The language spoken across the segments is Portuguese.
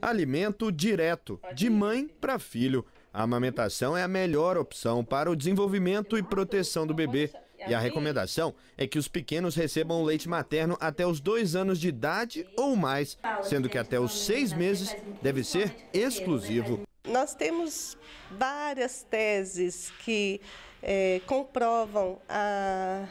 Alimento direto, de mãe para filho. A amamentação é a melhor opção para o desenvolvimento e proteção do bebê. E a recomendação é que os pequenos recebam leite materno até os dois anos de idade ou mais, sendo que até os seis né? meses deve ser né? exclusivo. Nós temos várias teses que é, comprovam a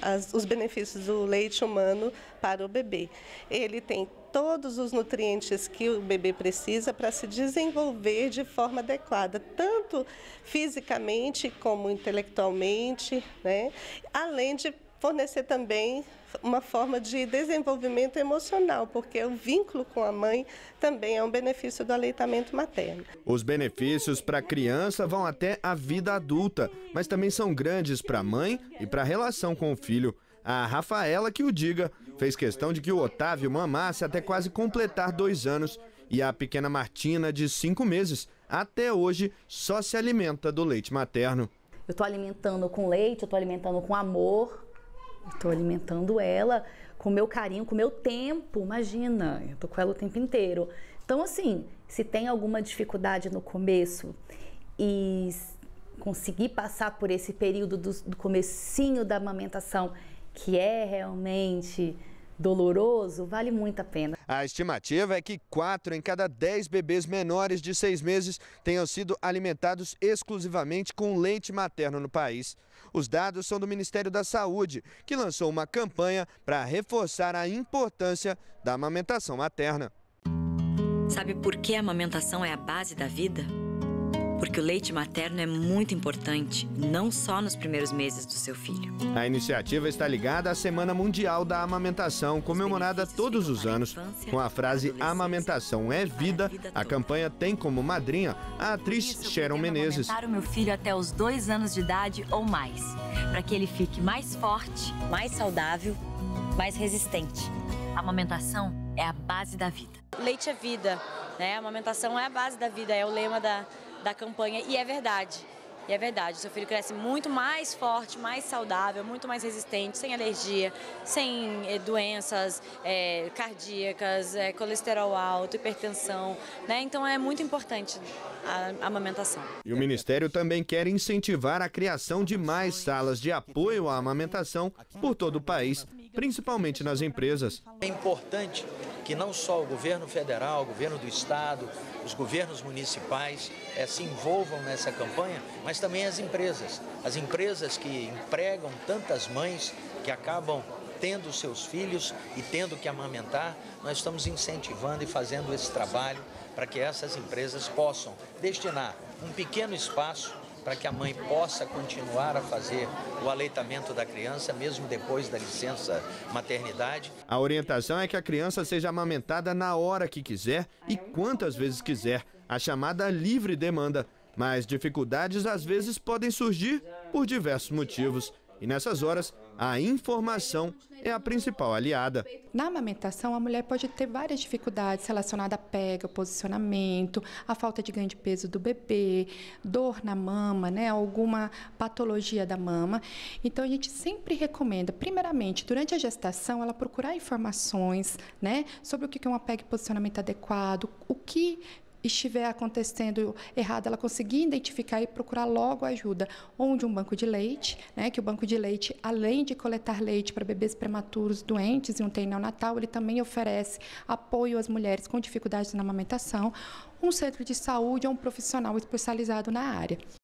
as, os benefícios do leite humano para o bebê. Ele tem todos os nutrientes que o bebê precisa para se desenvolver de forma adequada, tanto fisicamente como intelectualmente, né? além de fornecer também uma forma de desenvolvimento emocional, porque o vínculo com a mãe também é um benefício do aleitamento materno. Os benefícios para a criança vão até a vida adulta, mas também são grandes para a mãe e para a relação com o filho. A Rafaela que o diga, fez questão de que o Otávio mamasse até quase completar dois anos e a pequena Martina, de cinco meses, até hoje só se alimenta do leite materno. Eu estou alimentando com leite, eu estou alimentando com amor, Estou alimentando ela com meu carinho, com meu tempo. Imagina, eu tô com ela o tempo inteiro. Então, assim, se tem alguma dificuldade no começo e conseguir passar por esse período do, do comecinho da amamentação, que é realmente doloroso, vale muito a pena. A estimativa é que 4 em cada 10 bebês menores de 6 meses tenham sido alimentados exclusivamente com leite materno no país. Os dados são do Ministério da Saúde, que lançou uma campanha para reforçar a importância da amamentação materna. Sabe por que a amamentação é a base da vida? porque o leite materno é muito importante, não só nos primeiros meses do seu filho. A iniciativa está ligada à Semana Mundial da Amamentação, comemorada todos os anos com a frase Amamentação é vida. A campanha tem como madrinha a atriz Isso, Sharon Menezes. Para o meu filho até os dois anos de idade ou mais, para que ele fique mais forte, mais saudável, mais resistente. A amamentação é a base da vida. Leite é vida, né? A amamentação é a base da vida, é o lema da da campanha e é verdade. E é verdade, seu filho cresce muito mais forte, mais saudável, muito mais resistente, sem alergia, sem eh, doenças eh, cardíacas, eh, colesterol alto, hipertensão. Né? Então é muito importante a, a amamentação. E o Ministério também quer incentivar a criação de mais salas de apoio à amamentação por todo o país principalmente nas empresas. É importante que não só o governo federal, o governo do estado, os governos municipais é, se envolvam nessa campanha, mas também as empresas. As empresas que empregam tantas mães que acabam tendo seus filhos e tendo que amamentar, nós estamos incentivando e fazendo esse trabalho para que essas empresas possam destinar um pequeno espaço para que a mãe possa continuar a fazer o aleitamento da criança, mesmo depois da licença maternidade. A orientação é que a criança seja amamentada na hora que quiser e quantas vezes quiser, a chamada livre demanda. Mas dificuldades às vezes podem surgir por diversos motivos. E nessas horas, a informação é a principal aliada. Na amamentação, a mulher pode ter várias dificuldades relacionadas à pega, ao posicionamento, à falta de ganho de peso do bebê, dor na mama, né, alguma patologia da mama. Então, a gente sempre recomenda, primeiramente, durante a gestação, ela procurar informações né, sobre o que é uma pega e posicionamento adequado, o que estiver acontecendo errado, ela conseguir identificar e procurar logo ajuda. Onde um banco de leite, né, que o banco de leite, além de coletar leite para bebês prematuros, doentes e um tem neonatal, ele também oferece apoio às mulheres com dificuldades na amamentação, um centro de saúde ou um profissional especializado na área.